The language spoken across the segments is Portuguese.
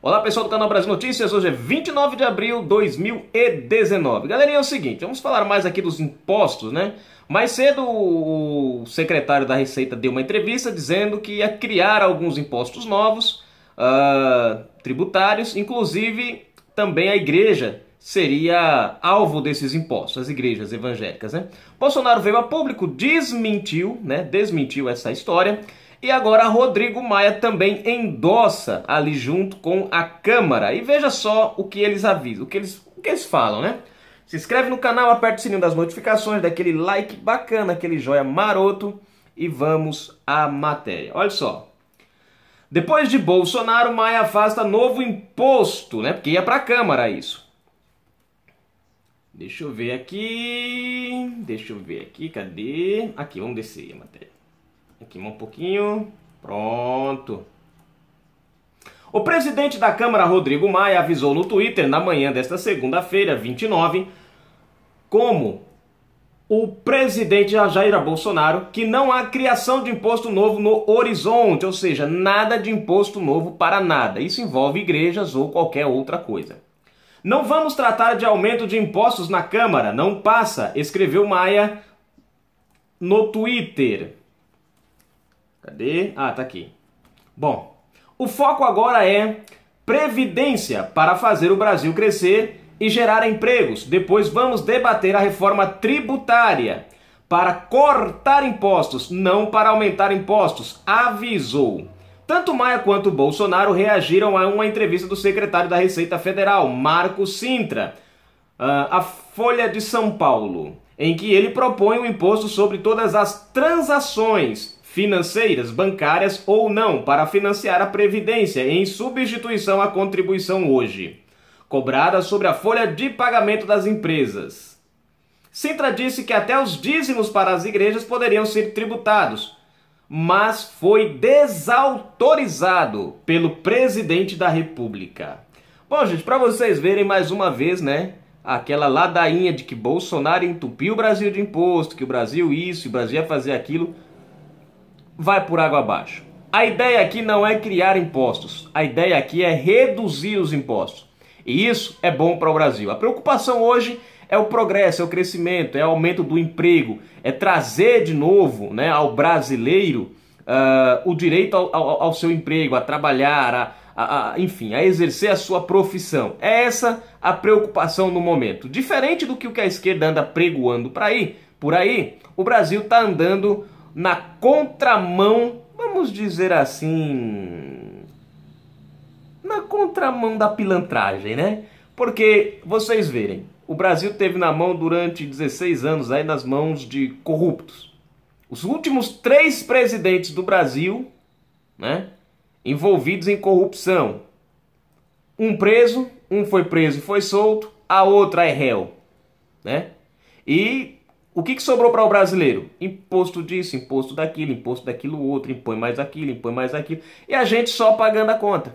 Olá pessoal do canal Brasil Notícias, hoje é 29 de abril de 2019. Galerinha, é o seguinte, vamos falar mais aqui dos impostos, né? Mais cedo o secretário da Receita deu uma entrevista dizendo que ia criar alguns impostos novos, uh, tributários, inclusive também a igreja seria alvo desses impostos, as igrejas evangélicas, né? Bolsonaro veio a público, desmentiu, né? Desmentiu essa história e agora Rodrigo Maia também endossa ali junto com a Câmara. E veja só o que eles avisam, o que eles, o que eles falam, né? Se inscreve no canal, aperta o sininho das notificações, dá aquele like bacana, aquele joia maroto e vamos à matéria. Olha só. Depois de Bolsonaro, Maia afasta novo imposto, né? Porque ia para a Câmara isso. Deixa eu ver aqui. Deixa eu ver aqui. Cadê? Aqui, vamos descer a matéria. Aqui um pouquinho. Pronto. O presidente da Câmara, Rodrigo Maia, avisou no Twitter na manhã desta segunda-feira, 29, como o presidente Jair Bolsonaro, que não há criação de imposto novo no horizonte, ou seja, nada de imposto novo para nada. Isso envolve igrejas ou qualquer outra coisa. Não vamos tratar de aumento de impostos na Câmara, não passa, escreveu Maia no Twitter. Cadê? Ah, tá aqui. Bom, o foco agora é previdência para fazer o Brasil crescer e gerar empregos. Depois vamos debater a reforma tributária para cortar impostos, não para aumentar impostos, avisou. Tanto Maia quanto Bolsonaro reagiram a uma entrevista do secretário da Receita Federal, Marco Sintra, à ah, Folha de São Paulo, em que ele propõe um imposto sobre todas as transações financeiras, bancárias ou não, para financiar a previdência em substituição à contribuição hoje, cobrada sobre a folha de pagamento das empresas. Sintra disse que até os dízimos para as igrejas poderiam ser tributados, mas foi desautorizado pelo presidente da República. Bom, gente, para vocês verem mais uma vez, né, aquela ladainha de que Bolsonaro entupiu o Brasil de imposto, que o Brasil isso, o Brasil ia fazer aquilo, vai por água abaixo. A ideia aqui não é criar impostos, a ideia aqui é reduzir os impostos. E isso é bom para o Brasil. A preocupação hoje é o progresso, é o crescimento, é o aumento do emprego, é trazer de novo né, ao brasileiro uh, o direito ao, ao, ao, seu emprego, a trabalhar, a, a, a, enfim, a exercer a sua profissão. É essa a preocupação no momento. Diferente do que a esquerda anda pregoando para aí, por aí, o Brasil está andando na contramão, vamos dizer assim, na contramão da pilantragem, né? Porque vocês verem, o Brasil teve na mão durante 16 anos aí nas mãos de corruptos. Os últimos três presidentes do Brasil, né, envolvidos em corrupção. Um preso, um foi preso e foi solto, a outra é réu, né? E o que, que sobrou para o brasileiro? Imposto disso, imposto daquilo, imposto daquilo outro, impõe mais aquilo, impõe mais aquilo. E a gente só pagando a conta.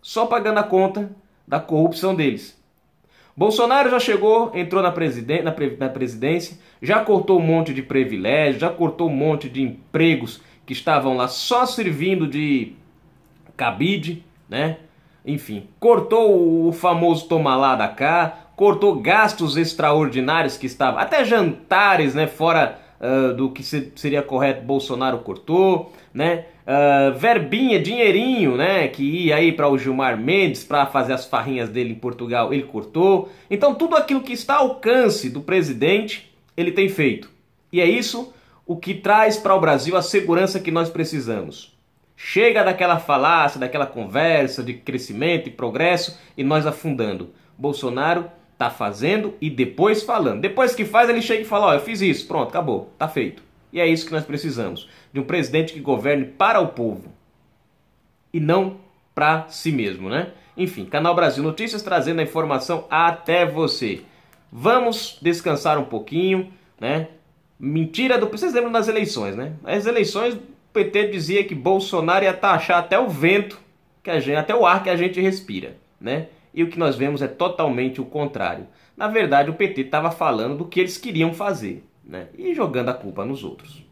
Só pagando a conta da corrupção deles. Bolsonaro já chegou, entrou na, presiden na, pre na presidência, já cortou um monte de privilégios, já cortou um monte de empregos que estavam lá só servindo de cabide, né? Enfim, cortou o famoso tomar lá da cá, cortou gastos extraordinários que estavam, até jantares, né, fora uh, do que seria correto, Bolsonaro cortou, né, uh, verbinha, dinheirinho, né, que ia aí para o Gilmar Mendes para fazer as farrinhas dele em Portugal, ele cortou. Então tudo aquilo que está ao alcance do presidente, ele tem feito. E é isso o que traz para o Brasil a segurança que nós precisamos. Chega daquela falácia, daquela conversa de crescimento e progresso e nós afundando. Bolsonaro tá fazendo e depois falando. Depois que faz, ele chega e fala: Ó, oh, eu fiz isso, pronto, acabou, tá feito. E é isso que nós precisamos: de um presidente que governe para o povo e não para si mesmo, né? Enfim, Canal Brasil Notícias trazendo a informação até você. Vamos descansar um pouquinho, né? Mentira do. Vocês lembram das eleições, né? As eleições, o PT dizia que Bolsonaro ia taxar até o vento, que a gente, até o ar que a gente respira, né? e o que nós vemos é totalmente o contrário. Na verdade, o PT estava falando do que eles queriam fazer né? e jogando a culpa nos outros.